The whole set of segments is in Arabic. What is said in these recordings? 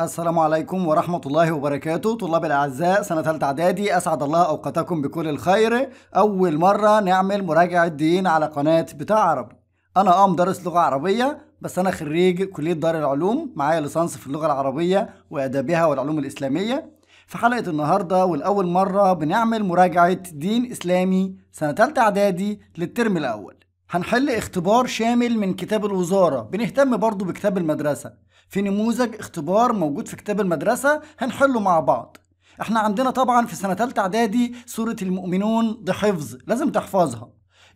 السلام عليكم ورحمة الله وبركاته طلاب الأعزاء سنة ثالثة إعدادي أسعد الله أوقاتكم بكل الخير أول مرة نعمل مراجعة دين على قناة بتاع عربي أنا أه مدرس لغة عربية بس أنا خريج كلية دار العلوم معايا ليسانس في اللغة العربية وآدابها والعلوم الإسلامية في حلقة النهاردة والأول مرة بنعمل مراجعة دين إسلامي سنة ثالثة إعدادي للترم الأول هنحل اختبار شامل من كتاب الوزارة بنهتم برضو بكتاب المدرسة في نموذج اختبار موجود في كتاب المدرسة هنحله مع بعض احنا عندنا طبعا في سنة تالتة اعدادي سورة المؤمنون دي حفظ لازم تحفظها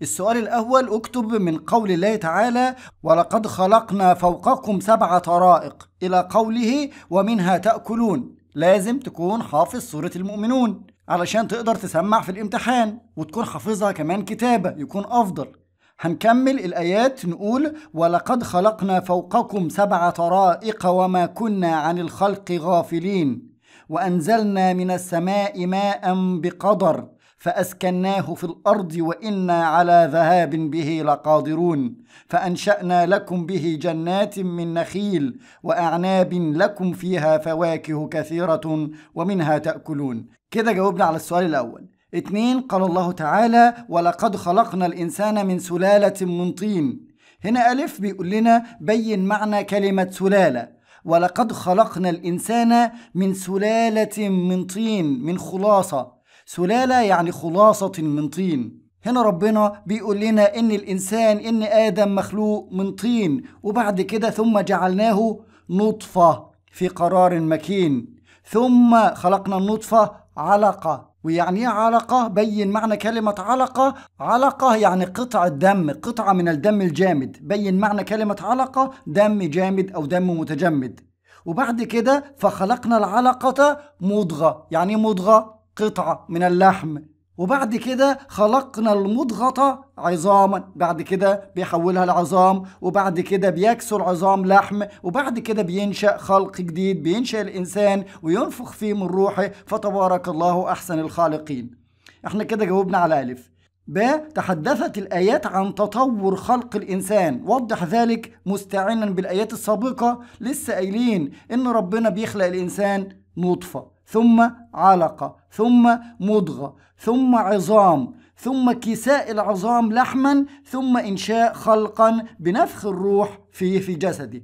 السؤال الأول اكتب من قول الله تعالى ولقد خلقنا فوقكم سبع طرائق إلى قوله ومنها تأكلون لازم تكون حافظ سورة المؤمنون علشان تقدر تسمع في الامتحان وتكون حافظها كمان كتابة يكون أفضل هنكمل الآيات نقول ولقد خلقنا فوقكم سبع طرائق وما كنا عن الخلق غافلين وأنزلنا من السماء ماء بقدر فأسكناه في الأرض وإنا على ذهاب به لقادرون فأنشأنا لكم به جنات من نخيل وأعناب لكم فيها فواكه كثيرة ومنها تأكلون كده جاوبنا على السؤال الأول اتنين قال الله تعالى ولقد خلقنا الإنسان من سلالة من طين هنا ألف بيقول لنا بين معنى كلمة سلالة ولقد خلقنا الإنسان من سلالة من طين من خلاصة سلالة يعني خلاصة من طين هنا ربنا بيقول لنا إن الإنسان إن آدم مخلوق من طين وبعد كده ثم جعلناه نطفة في قرار مكين ثم خلقنا النطفة علقة ويعني ايه علقة؟ بين معنى كلمة علقة، علقة يعني قطعة دم قطعة من الدم الجامد، بين معنى كلمة علقة دم جامد أو دم متجمد. وبعد كده فخلقنا العلقة مضغة، يعني مضغة قطعة من اللحم وبعد كده خلقنا المضغة عظاما بعد كده بيحولها لعظام وبعد كده بيكسر عظام لحم وبعد كده بينشأ خلق جديد بينشأ الإنسان وينفخ فيه من روحه فتبارك الله أحسن الخالقين احنا كده جاوبنا على ألف ب تحدثت الآيات عن تطور خلق الإنسان وضح ذلك مستعينا بالآيات السابقة لسه قايلين إن ربنا بيخلق الإنسان نطفة ثم علقة ثم مضغة ثم عظام ثم كساء العظام لحما ثم إنشاء خلقا بنفخ الروح فيه في جسده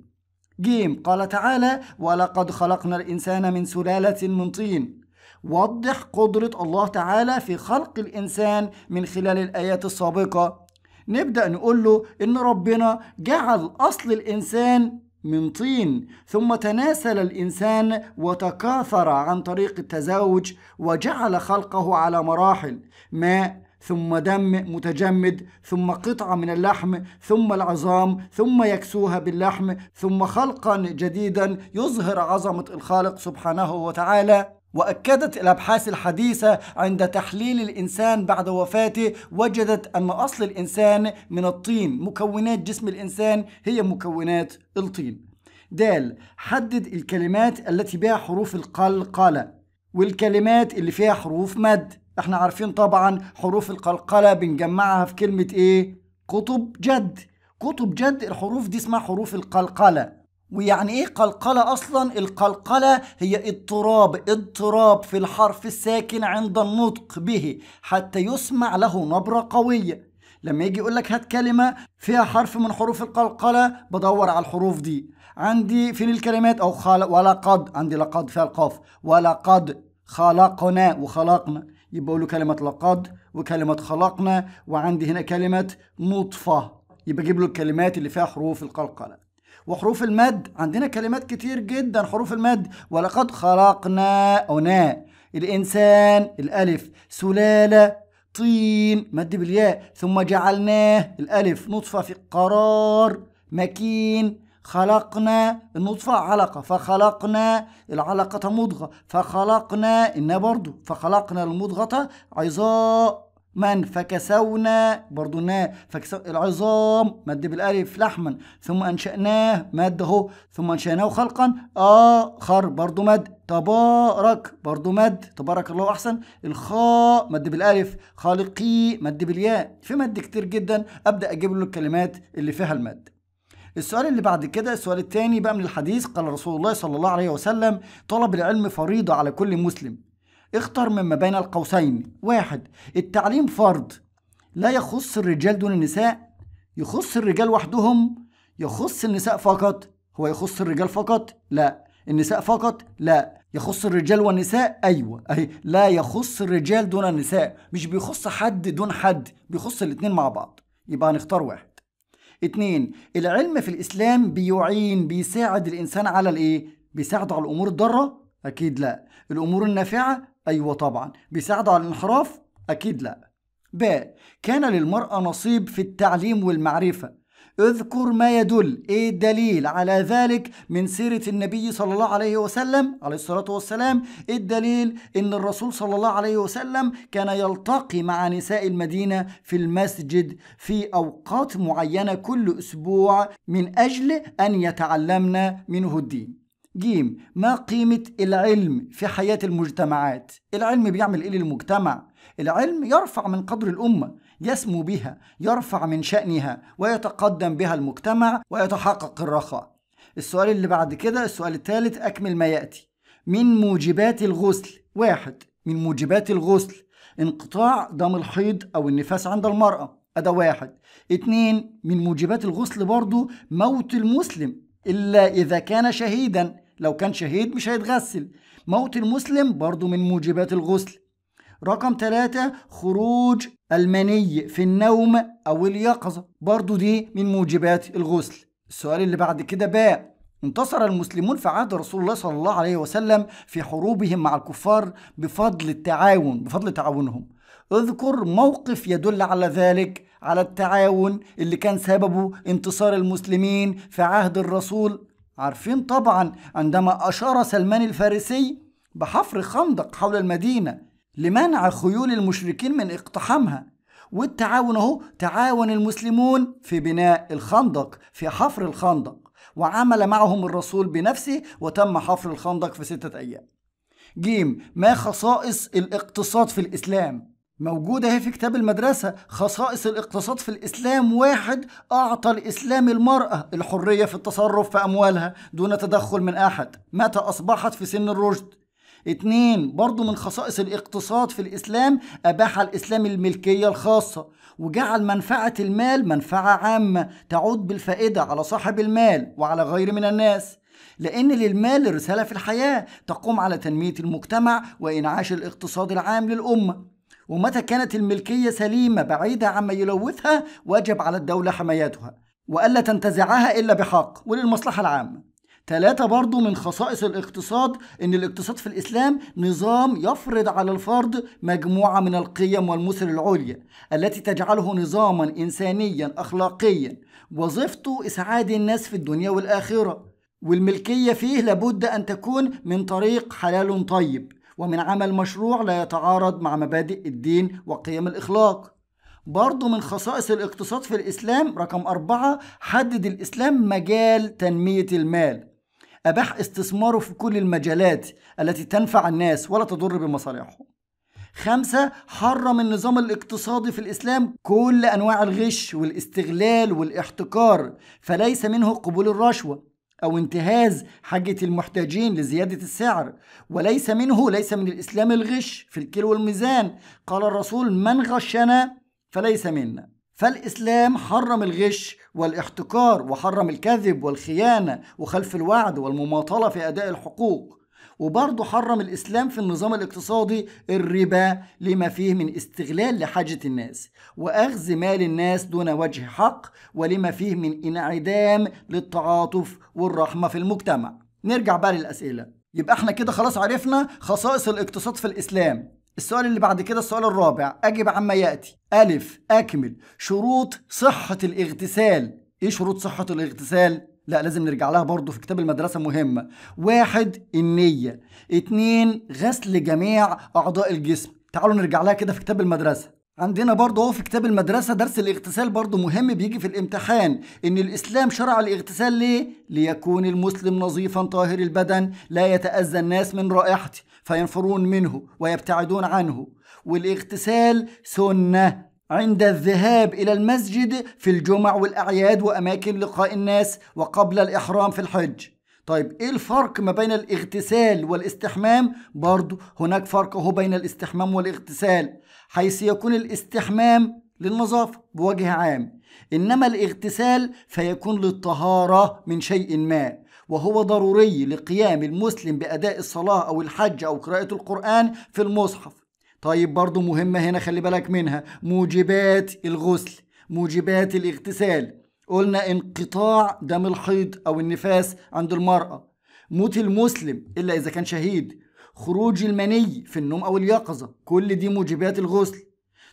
جيم قال تعالى ولقد خلقنا الإنسان من سلالة من طين وضح قدرة الله تعالى في خلق الإنسان من خلال الآيات السابقة نبدأ نقول له إن ربنا جعل أصل الإنسان من طين ثم تناسل الإنسان وتكاثر عن طريق التزاوج وجعل خلقه على مراحل ماء ثم دم متجمد ثم قطعة من اللحم ثم العظام ثم يكسوها باللحم ثم خلقا جديدا يظهر عظمة الخالق سبحانه وتعالى واكدت الابحاث الحديثه عند تحليل الانسان بعد وفاته وجدت ان اصل الانسان من الطين مكونات جسم الانسان هي مكونات الطين د حدد الكلمات التي بها حروف القلقله والكلمات اللي فيها حروف مد احنا عارفين طبعا حروف القلقله بنجمعها في كلمه ايه كتب جد كتب جد الحروف دي اسمها حروف القلقله ويعني ايه قلقلة اصلا القلقلة هي اضطراب اضطراب في الحرف الساكن عند النطق به حتى يسمع له نبرة قوية لما يجي يقول لك هات كلمة فيها حرف من حروف القلقلة بدور على الحروف دي عندي فين الكلمات او خلق ولقد عندي لقد فيها القاف ولقد خلقنا وخلقنا يبقى له كلمة لقد وكلمة خلقنا وعندي هنا كلمة نطفة يبقى اجيب له الكلمات اللي فيها حروف القلقلة وحروف المد عندنا كلمات كتير جدا حروف المد ولقد خلقنانا الإنسان الألف سلالة طين مد بالياء ثم جعلناه الألف نطفة في قرار مكين خلقنا النطفة علقة فخلقنا العلقة مضغة فخلقنا إن برضو فخلقنا المضغة عظام من فكسونا برضو نا فكسو العظام مد بالالف لحما ثم انشأناه مد اهو ثم انشأناه خلقا اخر برضو مد تبارك برضو مد تبارك الله احسن الخاء مد بالالف خالقي مد بالياء في مد كتير جدا ابدا اجيب له الكلمات اللي فيها المد السؤال اللي بعد كده السؤال الثاني بقى من الحديث قال رسول الله صلى الله عليه وسلم طلب العلم فريضه على كل مسلم اختر مما بين القوسين واحد التعليم فرض لا يخص الرجال دون النساء يخص الرجال وحدهم يخص النساء فقط هو يخص الرجال فقط لا النساء فقط لا يخص الرجال والنساء ايوه أي لا يخص الرجال دون النساء مش بيخص حد دون حد بيخص الاتنين مع بعض يبقى هنختار واحد اتنين العلم في الاسلام بيعين بيساعد الانسان على الايه بيساعده على الامور الضاره اكيد لا الامور النافعه أيوة طبعا بيساعدوا على الانحراف؟ أكيد لا ب كان للمرأة نصيب في التعليم والمعرفة اذكر ما يدل ايه الدليل على ذلك من سيرة النبي صلى الله عليه وسلم عليه الصلاة والسلام إيه الدليل ان الرسول صلى الله عليه وسلم كان يلتقي مع نساء المدينة في المسجد في اوقات معينة كل اسبوع من اجل ان يتعلمن منه الدين جيم ما قيمة العلم في حياة المجتمعات العلم بيعمل إيه للمجتمع العلم يرفع من قدر الأمة يسمو بها يرفع من شأنها ويتقدم بها المجتمع ويتحقق الرخاء السؤال اللي بعد كده السؤال الثالث أكمل ما يأتي من موجبات الغسل واحد من موجبات الغسل انقطاع دم الحيض أو النفاس عند المرأة ده واحد اتنين من موجبات الغسل برضو موت المسلم إلا إذا كان شهيدا لو كان شهيد مش هيتغسل موت المسلم برضو من موجبات الغسل رقم ثلاثة خروج المني في النوم أو اليقظة برضو دي من موجبات الغسل السؤال اللي بعد كده باء انتصر المسلمون في عهد رسول الله صلى الله عليه وسلم في حروبهم مع الكفار بفضل التعاون بفضل تعاونهم اذكر موقف يدل على ذلك على التعاون اللي كان سببه انتصار المسلمين في عهد الرسول عارفين طبعا عندما أشار سلمان الفارسي بحفر خندق حول المدينة لمنع خيول المشركين من اقتحامها والتعاون اهو تعاون المسلمون في بناء الخندق في حفر الخندق وعمل معهم الرسول بنفسه وتم حفر الخندق في ستة أيام جيم ما خصائص الاقتصاد في الإسلام موجودة اهي في كتاب المدرسة خصائص الاقتصاد في الإسلام واحد أعطى الإسلام المرأة الحرية في التصرف في أموالها دون تدخل من أحد متى أصبحت في سن الرشد اتنين برضو من خصائص الاقتصاد في الإسلام أباح الإسلام الملكية الخاصة وجعل منفعة المال منفعة عامة تعود بالفائدة على صاحب المال وعلى غير من الناس لأن للمال رسالة في الحياة تقوم على تنمية المجتمع وإنعاش الاقتصاد العام للأمة ومتى كانت الملكية سليمة بعيدة عما يلوثها واجب على الدولة حمايتها وألا تنتزعها إلا بحق وللمصلحة العامة ثلاثة برضو من خصائص الاقتصاد إن الاقتصاد في الإسلام نظام يفرض على الفرد مجموعة من القيم والمثل العليا التي تجعله نظاما إنسانيا أخلاقيا وظيفته إسعاد الناس في الدنيا والآخرة والملكية فيه لابد أن تكون من طريق حلال طيب ومن عمل مشروع لا يتعارض مع مبادئ الدين وقيم الإخلاق برضو من خصائص الاقتصاد في الإسلام رقم أربعة حدد الإسلام مجال تنمية المال أباح استثماره في كل المجالات التي تنفع الناس ولا تضر بمصالحهم خمسة حرم النظام الاقتصادي في الإسلام كل أنواع الغش والاستغلال والاحتكار فليس منه قبول الرشوة أو انتهاز حاجة المحتاجين لزيادة السعر وليس منه ليس من الإسلام الغش في الكيل والميزان قال الرسول من غشنا فليس منا فالإسلام حرم الغش والاحتكار وحرم الكذب والخيانة وخلف الوعد والمماطلة في أداء الحقوق وبرضه حرم الإسلام في النظام الاقتصادي الربا لما فيه من استغلال لحاجة الناس وأخذ مال الناس دون وجه حق ولما فيه من انعدام للتعاطف والرحمة في المجتمع نرجع بقى للأسئلة يبقى احنا كده خلاص عرفنا خصائص الاقتصاد في الإسلام السؤال اللي بعد كده السؤال الرابع أجب عما يأتي ألف أكمل شروط صحة الاغتسال إيه شروط صحة الاغتسال؟ لا لازم نرجع لها برضه في كتاب المدرسة مهمة واحد النية اتنين غسل جميع أعضاء الجسم تعالوا نرجع لها كده في كتاب المدرسة عندنا برضه اهو في كتاب المدرسة درس الاغتسال برضه مهم بيجي في الامتحان إن الإسلام شرع الاغتسال ليه؟ ليكون المسلم نظيفا طاهر البدن لا يتأذى الناس من رائحته فينفرون منه ويبتعدون عنه والاغتسال سنة عند الذهاب إلى المسجد في الجمع والأعياد وأماكن لقاء الناس وقبل الإحرام في الحج طيب إيه الفرق ما بين الاغتسال والاستحمام؟ برضو هناك فرق هو بين الاستحمام والاغتسال حيث يكون الاستحمام للنظافة بوجه عام إنما الاغتسال فيكون للطهارة من شيء ما وهو ضروري لقيام المسلم بأداء الصلاة أو الحج أو قراءة القرآن في المصحف طيب برضو مهمة هنا خلي بالك منها موجبات الغسل موجبات الاغتسال قلنا انقطاع دم الحيض أو النفاس عند المرأة موت المسلم إلا إذا كان شهيد خروج المني في النوم أو اليقظة كل دي موجبات الغسل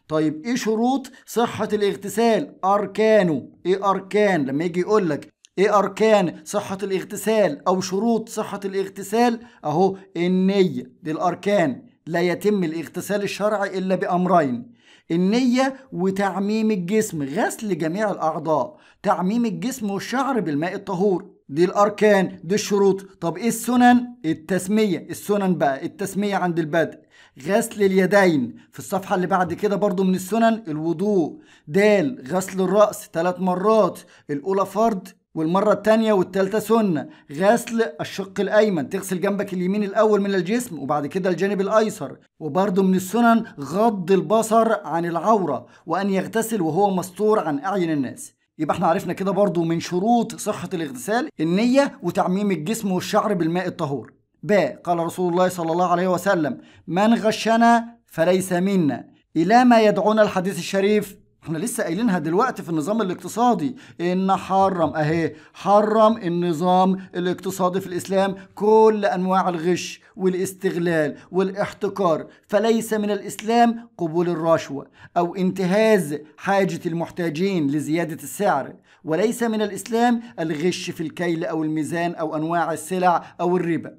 طيب إيه شروط صحة الاغتسال أركانه إيه أركان لما يجي يقول لك إيه أركان صحة الاغتسال أو شروط صحة الاغتسال أهو النية دي الأركان لا يتم الاغتسال الشرعي إلا بأمرين النية وتعميم الجسم غسل جميع الأعضاء تعميم الجسم والشعر بالماء الطهور دي الأركان دي الشروط طب إيه السنن التسمية السنن بقى التسمية عند البدء غسل اليدين في الصفحة اللي بعد كده برضو من السنن الوضوء دال غسل الرأس ثلاث مرات الأولى فرض والمرة التانية والتالتة سنة غسل الشق الأيمن تغسل جنبك اليمين الأول من الجسم وبعد كده الجانب الأيسر وبرضه من السنن غض البصر عن العورة وأن يغتسل وهو مستور عن أعين الناس يبقى احنا عرفنا كده برضه من شروط صحة الاغتسال النية وتعميم الجسم والشعر بالماء الطهور ب قال رسول الله صلى الله عليه وسلم من غشنا فليس منا إلى ما يدعونا الحديث الشريف احنا لسه قايلينها دلوقتي في النظام الاقتصادي ان حرم اهي حرم النظام الاقتصادي في الاسلام كل انواع الغش والاستغلال والاحتكار فليس من الاسلام قبول الرشوه او انتهاز حاجه المحتاجين لزياده السعر وليس من الاسلام الغش في الكيل او الميزان او انواع السلع او الربا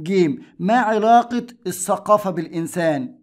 جيم ما علاقه الثقافه بالانسان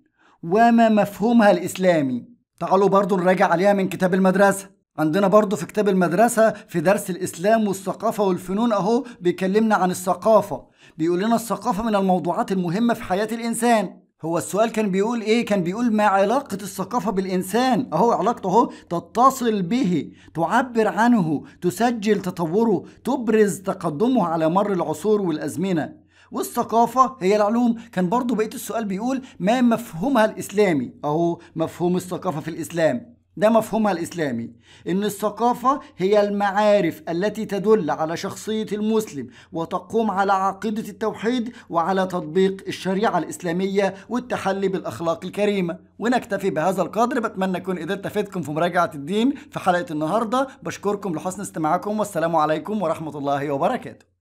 وما مفهومها الاسلامي تعالوا برضو نراجع عليها من كتاب المدرسة عندنا برضو في كتاب المدرسة في درس الإسلام والثقافة والفنون أهو بيكلمنا عن الثقافة بيقول لنا الثقافة من الموضوعات المهمة في حياة الإنسان هو السؤال كان بيقول ايه كان بيقول ما علاقة الثقافة بالانسان اهو علاقته اهو تتصل به تعبر عنه تسجل تطوره تبرز تقدمه على مر العصور والازمنة والثقافة هي العلوم كان برضو بقية السؤال بيقول ما مفهومها الإسلامي أهو مفهوم الثقافة في الإسلام ده مفهومها الإسلامي إن الثقافة هي المعارف التي تدل على شخصية المسلم وتقوم على عقيدة التوحيد وعلى تطبيق الشريعة الإسلامية والتحلي بالأخلاق الكريمة ونكتفي بهذا القدر بتمنى أكون قدرت أفيدكم في مراجعة الدين في حلقة النهاردة بشكركم لحسن استماعكم والسلام عليكم ورحمة الله وبركاته